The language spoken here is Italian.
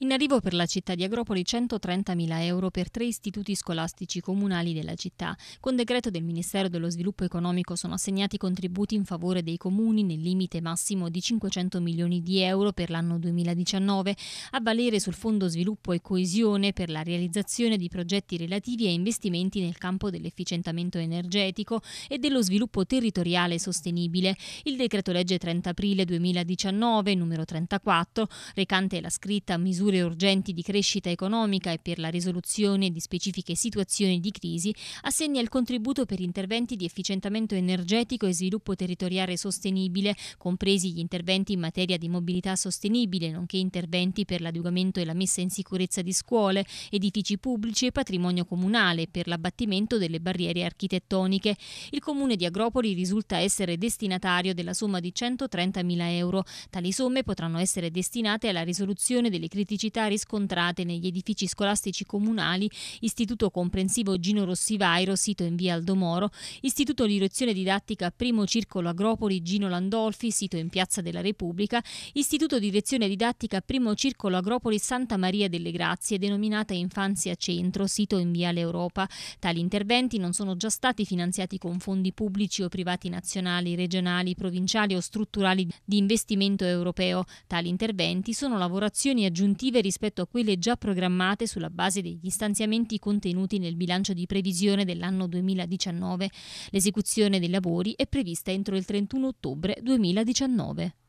In arrivo per la città di Agropoli 130.000 euro per tre istituti scolastici comunali della città. Con decreto del Ministero dello Sviluppo Economico sono assegnati contributi in favore dei comuni nel limite massimo di 500 milioni di euro per l'anno 2019, a valere sul Fondo Sviluppo e Coesione per la realizzazione di progetti relativi a investimenti nel campo dell'efficientamento energetico e dello sviluppo territoriale sostenibile. Il decreto legge 30 aprile 2019 numero 34, recante la scritta misura misure urgenti di crescita economica e per la risoluzione di specifiche situazioni di crisi, assegna il contributo per interventi di efficientamento energetico e sviluppo territoriale sostenibile, compresi gli interventi in materia di mobilità sostenibile, nonché interventi per l'adeguamento e la messa in sicurezza di scuole, edifici pubblici e patrimonio comunale, per l'abbattimento delle barriere architettoniche. Il comune di Agropoli risulta essere destinatario della somma di 130.000 euro. Tali somme potranno essere destinate alla risoluzione delle criticità criticità riscontrate negli edifici scolastici comunali Istituto Comprensivo Gino Rossi Vairo, sito in via Aldomoro, Istituto Direzione Didattica Primo Circolo Agropoli Gino Landolfi, sito in piazza della Repubblica, Istituto Direzione Didattica Primo Circolo Agropoli Santa Maria delle Grazie, denominata Infanzia Centro, sito in via L'Europa. Tali interventi non sono già stati finanziati con fondi pubblici o privati nazionali, regionali, provinciali o strutturali di investimento europeo. Tali interventi sono lavorazioni aggiuntive aggiuntive rispetto a quelle già programmate sulla base degli stanziamenti contenuti nel bilancio di previsione dell'anno 2019. L'esecuzione dei lavori è prevista entro il 31 ottobre 2019.